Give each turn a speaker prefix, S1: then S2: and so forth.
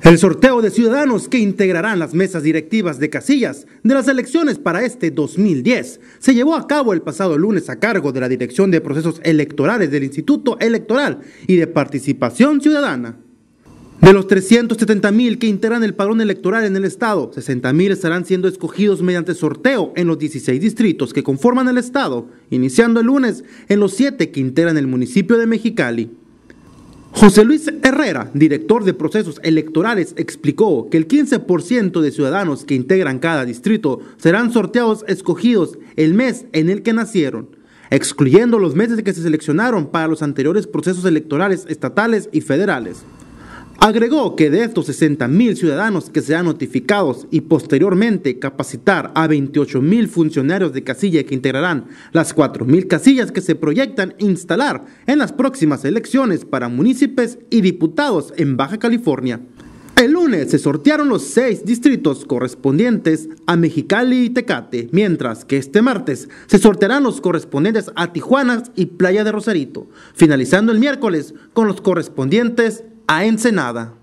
S1: El sorteo de ciudadanos que integrarán las mesas directivas de casillas de las elecciones para este 2010 se llevó a cabo el pasado lunes a cargo de la Dirección de Procesos Electorales del Instituto Electoral y de Participación Ciudadana. De los 370 mil que integran el padrón electoral en el Estado, 60.000 mil estarán siendo escogidos mediante sorteo en los 16 distritos que conforman el Estado, iniciando el lunes en los 7 que integran el municipio de Mexicali. José Luis Herrera, director de procesos electorales, explicó que el 15% de ciudadanos que integran cada distrito serán sorteados escogidos el mes en el que nacieron, excluyendo los meses que se seleccionaron para los anteriores procesos electorales estatales y federales. Agregó que de estos mil ciudadanos que sean notificados y posteriormente capacitar a mil funcionarios de casilla que integrarán las mil casillas que se proyectan instalar en las próximas elecciones para municipios y diputados en Baja California. El lunes se sortearon los seis distritos correspondientes a Mexicali y Tecate, mientras que este martes se sortearán los correspondientes a Tijuana y Playa de Rosarito, finalizando el miércoles con los correspondientes a Ensenada.